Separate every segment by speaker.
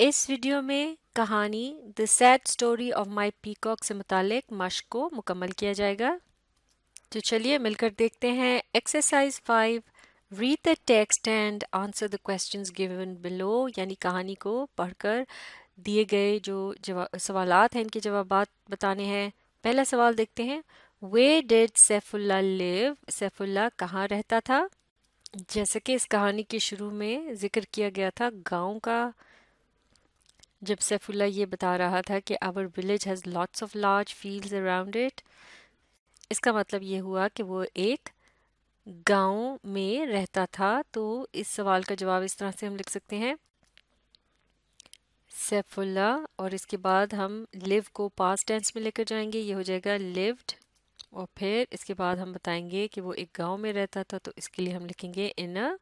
Speaker 1: इस वीडियो में कहानी the sad story of my peacock से मुतालिक मश को मुकम्मल किया जाएगा तो चलिए मिलकर देखते हैं exercise five read the text and answer the question given below यानी कहानी को पढ़कर दिए गए जो सवाल हैं इनके जवाब बताने हैं पहला सवाल देखते हैं where did Saifullah live Saifullah कहाँ रहता था जैसे कि इस कहानी के शुरू में जिक्र किया गया था गांव का जब सैफुल्ला ये बता रहा था कि our village has lots of large fields around it इसका मतलब ये हुआ कि वो एक गांव में रहता था तो इस सवाल का जवाब इस तरह से हम लिख सकते हैं सैफुल्ला और इसके बाद हम लिव को पास्ट टेंस में लेकर जाएंगे ये हो जाएगा लिव्ड और फिर इसके बाद हम बताएंगे कि वो एक गांव में रहता था तो इसके लिए हम लिखेंगे इन अ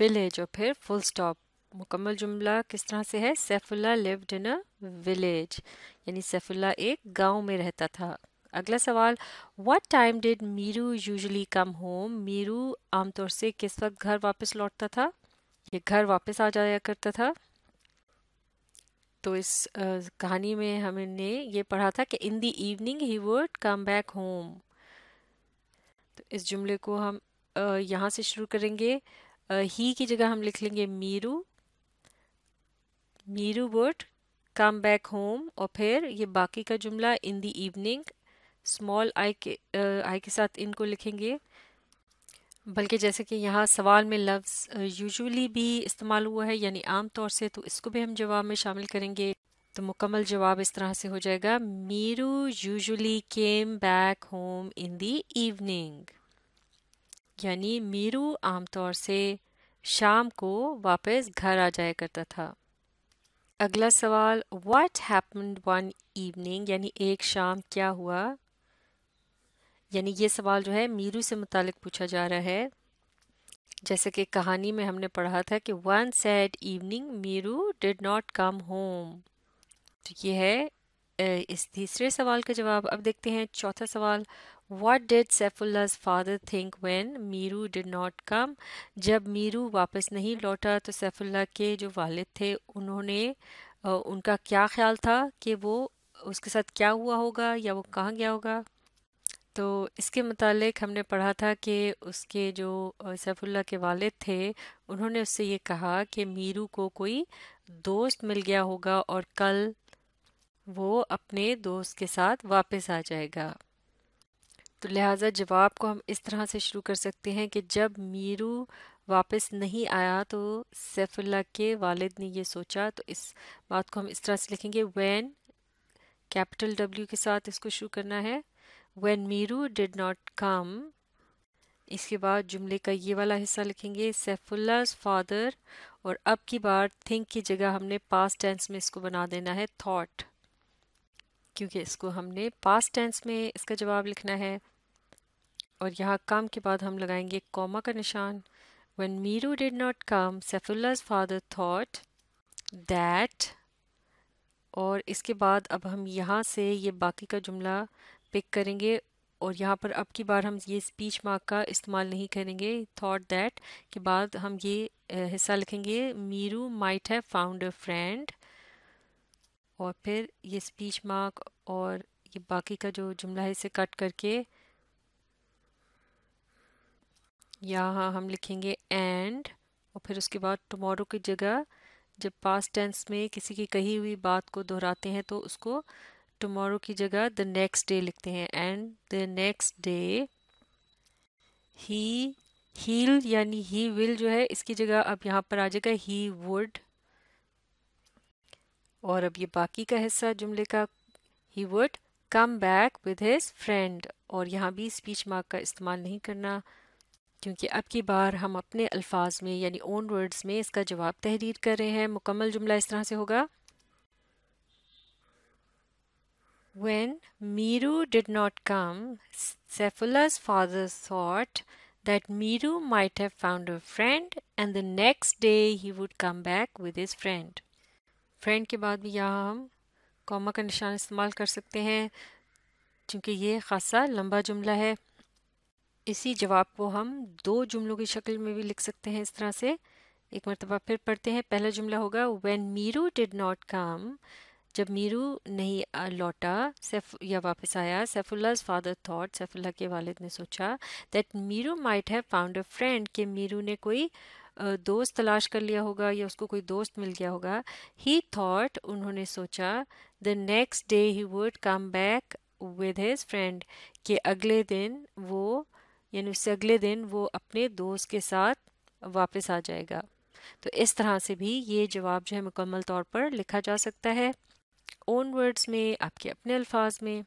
Speaker 1: विलेज और फिर फुल स्टॉप मुकम्मल जुमला किस तरह से है Saifullah lived in a village यानी सैफुल्ला एक गांव में रहता था अगला सवाल what time did Meeru usually come home Meeru आमतौर से किस वक्त घर वापस लौटता था ये घर वापस आ जाया करता था तो इस कहानी में हमने ये पढ़ा था कि in the evening he would come back home तो इस जुमले को हम यहाँ से शुरू करेंगे ही की जगह हम लिख लेंगे Meeru Meeru would come back home और फिर ये बाकी का जुमला in the evening small I के आई के साथ इनको लिखेंगे बल्कि जैसे कि यहाँ सवाल में लफ्स यूजुअली भी इस्तेमाल हुआ है यानी आम तौर से तो इसको भी हम जवाब में शामिल करेंगे तो मुकम्मल जवाब इस तरह से हो जाएगा Meeru usually came back home in the evening यानी मीरू आमतौर से शाम को वापस घर आ जाया करता था अगला सवाल व्हाट हैपन्ड वन इवनिंग यानी एक शाम क्या हुआ यानी ये सवाल जो है मीरू से मुतालिक पूछा जा रहा है जैसे कि कहानी में हमने पढ़ा था कि one sad evening Meeru did not come home तो ये है इस तीसरे सवाल का जवाब अब देखते हैं चौथा सवाल What did Saifullah's father think when मीरू did not come? जब मीरू वापस नहीं लौटा तो सैफुल्ला के जो वालिद थे उन्होंने उनका क्या ख्याल था कि वो उसके साथ क्या हुआ होगा या वो कहाँ गया होगा तो इसके मतलब हमने पढ़ा था कि उसके जो सैफुल्ला के वालिद थे उन्होंने उससे ये कहा कि मीरू को कोई दोस्त मिल गया होगा और कल वो अपने दोस्त के साथ वापस आ जाएगा तो लिहाजा जवाब को हम इस तरह से शुरू कर सकते हैं कि जब मीरू वापस नहीं आया तो सैफुल्ला के वालिद ने ये सोचा तो इस बात को हम इस तरह से लिखेंगे वैन कैपिटल डब्ल्यू के साथ इसको शुरू करना है वैन मीरू डिड नाट कम इसके बाद जुमले का ये वाला हिस्सा लिखेंगे सैफुल्लाज फादर और अब की बार थिंक की जगह हमने पास्ट टेंस में इसको बना देना है थाट क्योंकि इसको हमने पास्ट टेंस में इसका जवाब लिखना है और यहाँ कम के बाद हम लगाएंगे कॉमा का निशान when Meeru did not come Saifullah's father thought that और इसके बाद अब हम यहाँ से ये बाकी का जुमला पिक करेंगे और यहाँ पर अब की बार हम ये स्पीच मार्क का इस्तेमाल नहीं करेंगे थाट दैट के बाद हम ये हिस्सा लिखेंगे Meeru might have found a friend और फिर ये स्पीच मार्क और ये बाकी का जो जुमला है इसे कट करके यहाँ हाँ हम लिखेंगे एंड और फिर उसके बाद टमोरो की जगह जब पास टेंस में किसी की कही हुई बात को दोहराते हैं तो उसको टमोरो की जगह द नेक्स्ट डे लिखते हैं and the next day he he'll यानी ही विल जो है इसकी जगह अब यहाँ पर आ जाएगा ही वुड और अब ये बाकी का हिस्सा जुमले का he would come back with his friend और यहाँ भी स्पीच मार्क का इस्तेमाल नहीं करना क्योंकि अब की बार हम अपने अल्फाज में यानी ओन वर्ड्स में इसका जवाब तहरीर कर रहे हैं मुकम्मल जुमला इस तरह से होगा when Meeru did not come Saifullah's father thought that Meeru might have found a friend and the next day he would come back with his friend friend के बाद भी यहाँ हम कॉमा का निशान इस्तेमाल कर सकते हैं क्योंकि ये खासा लंबा जुमला है इसी जवाब को हम दो जुमलों की शक्ल में भी लिख सकते हैं इस तरह से एक मरतबा फिर पढ़ते हैं पहला जुमला होगा when Meeru did not come जब मीरू नहीं लौटा सैफ या वापस आया सैफुल्लाज फादर थॉट सैफुल्ला के वालिद ने सोचा that Meeru might have found a friend कि मीरू ने कोई दोस्त तलाश कर लिया होगा या उसको कोई दोस्त मिल गया होगा ही थॉट उन्होंने सोचा the next day he would come back with his friend कि अगले दिन वो यानी उससे अगले दिन वो अपने दोस्त के साथ वापस आ जाएगा तो इस तरह से भी ये जवाब जो है मुकम्मल तौर पर लिखा जा सकता है ओन वर्ड्स में आपके अपने अल्फाज में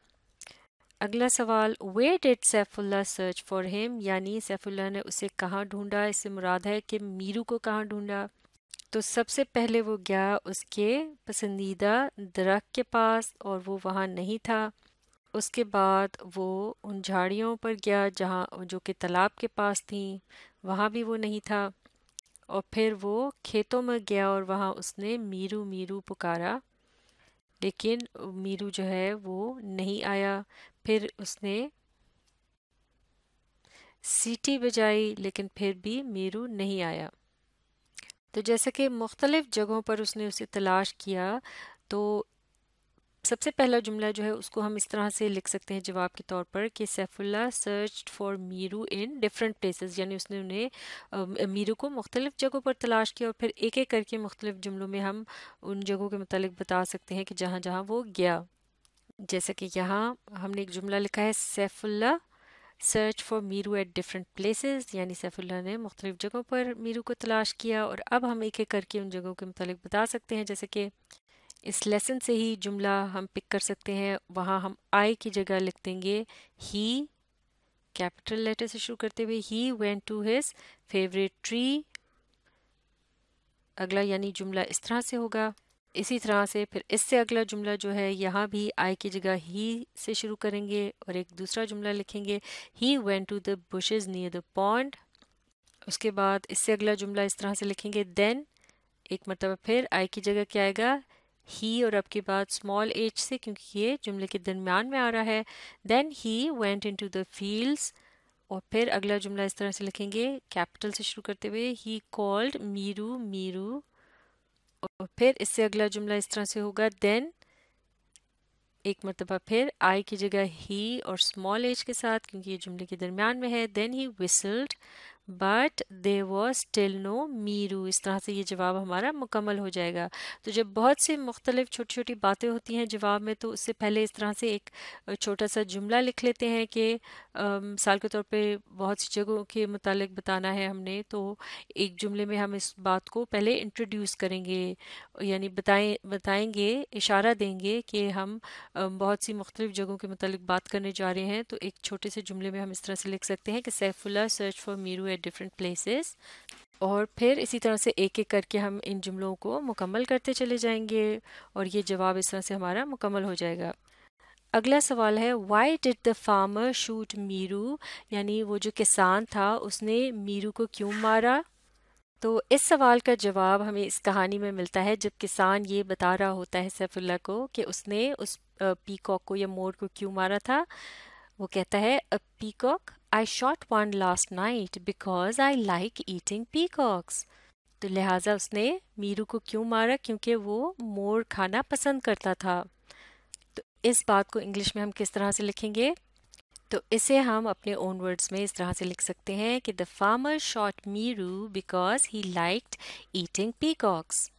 Speaker 1: अगला सवाल where did Saifullah search for him यानी सैफुल्ला ने उसे कहाँ ढूंढा इससे मुराद है कि मीरू को कहाँ ढूंढा तो सबसे पहले वो गया उसके पसंदीदा दरख्त के पास और वो वहाँ नहीं था उसके बाद वो उन झाड़ियों पर गया जहाँ जो कि तालाब के पास थी वहाँ भी वो नहीं था और फिर वो खेतों में गया और वहाँ उसने मीरू मीरू पुकारा लेकिन मीरू जो है वो नहीं आया फिर उसने सीटी बजाई लेकिन फिर भी मीरू नहीं आया तो जैसे कि मुख्तलिफ़ जगहों पर उसने उसे तलाश किया तो सबसे पहला जुमला जो है उसको हम इस तरह से लिख सकते हैं जवाब के तौर पर कि Saifullah search for Meeru in different places यानी उसने उन्हें मीरू को मुख्तलिफ़ जगहों पर तलाश किया और फिर एक एक करके मुख्तलिफ़ जुमलों में हम उन जगहों के मतलब बता सकते हैं कि जहाँ जहाँ वो गया जैसा कि यहाँ हमने एक जुमला लिखा है Saifullah search for Meeru at different places यानी सैफुल्ला ने मुख्तलिफ़ जगहों पर मीरू को तलाश किया और अब हम एक एक करके उन जगहों के मतलब बता सकते हैं जैसे कि इस लेसन से ही जुमला हम पिक कर सकते हैं वहाँ हम आई की जगह लिख देंगे ही कैपिटल लेटर से शुरू करते हुए he went to his favourite tree अगला यानी जुमला इस तरह से होगा इसी तरह से फिर इससे अगला जुमला जो है यहाँ भी आई की जगह ही से शुरू करेंगे और एक दूसरा जुमला लिखेंगे he went to the bushes near the pond उसके बाद इससे अगला जुमला इस तरह से लिखेंगे देन एक मरतबा फिर आई की जगह क्या आएगा ही और अब के बाद स्मॉल एच से क्योंकि ये जुमले के दरमियान में आ रहा है then he went into the fields और फिर अगला जुमला इस तरह से लिखेंगे कैपिटल से शुरू करते हुए ही कॉल्ड मीरू मीरू और फिर इससे अगला जुमला इस तरह से होगा देन एक मरतबा फिर आई की जगह ही और स्मॉल एज के साथ क्योंकि ये जुमले के दरमियान में है then he whistled but there was still no Meeru इस तरह से ये जवाब हमारा मुकम्मल हो जाएगा तो जब बहुत से मुख्तलिफ छोटी छोटी बातें होती हैं जवाब में तो उससे पहले इस तरह से एक छोटा सा जुमला लिख लेते हैं कि मिसाल के तौर पर बहुत सी जगहों के मुतालिक बताना है हमने तो एक जुमले में हम इस बात को पहले इंट्रोड्यूस करेंगे यानी बताए बताएंगे इशारा देंगे कि हम बहुत सी मुख्तलिफ जगहों के मतलब बात करने जा रहे हैं तो एक छोटे से जुमले में हम इस तरह से लिख सकते हैं कि Saifullah search for Meeru at different places और फिर इसी तरह से एक एक करके हम इन जुमलों को मुकम्मल करते चले जाएंगे और ये जवाब इस तरह से हमारा मुकम्मल हो जाएगा अगला सवाल है why did the farmer shoot Meeru यानी वो जो किसान था उसने मीरू को क्यों मारा तो इस सवाल का जवाब हमें इस कहानी में मिलता है जब किसान ये बता रहा होता है सैफुल्ला को कि उसने उस पीकॉक को या मोर को क्यों मारा था वो कहता है a peacock I shot one last night because I like eating peacocks तो लिहाजा उसने मीरू को क्यों मारा क्योंकि वो मोर खाना पसंद करता था तो इस बात को इंग्लिश में हम किस तरह से लिखेंगे तो इसे हम अपने ओन वर्ड्स में इस तरह से लिख सकते हैं कि the farmer shot Meeru because he liked eating peacocks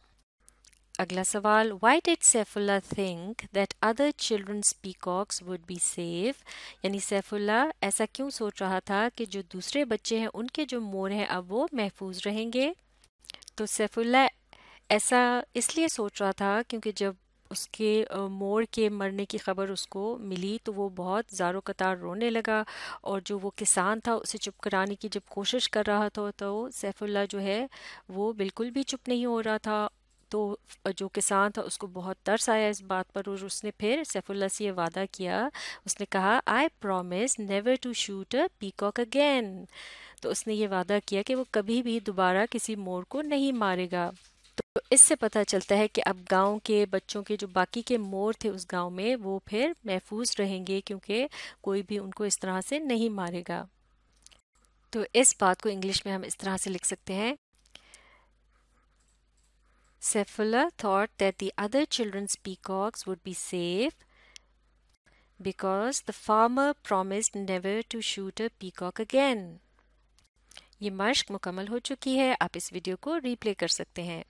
Speaker 1: अगला सवाल why did Saifullah think that other children's peacocks would be safe यानी सैफुल्ला ऐसा क्यों सोच रहा था कि जो दूसरे बच्चे हैं उनके जो मोर हैं अब वो महफूज रहेंगे तो सैफुल्ला ऐसा इसलिए सोच रहा था क्योंकि जब उसके मोर के मरने की ख़बर उसको मिली तो वो बहुत ज़ारो कतार रोने लगा और जो वो किसान था उसे चुप कराने की जब कोशिश कर रहा था तो सैफुल्ला जो है वो बिल्कुल भी चुप नहीं हो रहा था तो जो किसान था उसको बहुत तरस आया इस बात पर और उसने फिर सैफुल्ला से ये वादा किया उसने कहा I promise never to shoot a peacock again तो उसने ये वादा किया कि वो कभी भी दोबारा किसी मोर को नहीं मारेगा तो इससे पता चलता है कि अब गांव के बच्चों के जो बाकी के मोर थे उस गांव में वो फिर महफूज रहेंगे क्योंकि कोई भी उनको इस तरह से नहीं मारेगा तो इस बात को इंग्लिश में हम इस तरह से लिख सकते हैं Cephala thought that the other children's peacocks would be safe because the farmer promised never to shoot a peacock again. ये मश्क मुकम्मल हो चुकी है आप इस वीडियो को रीप्ले कर सकते हैं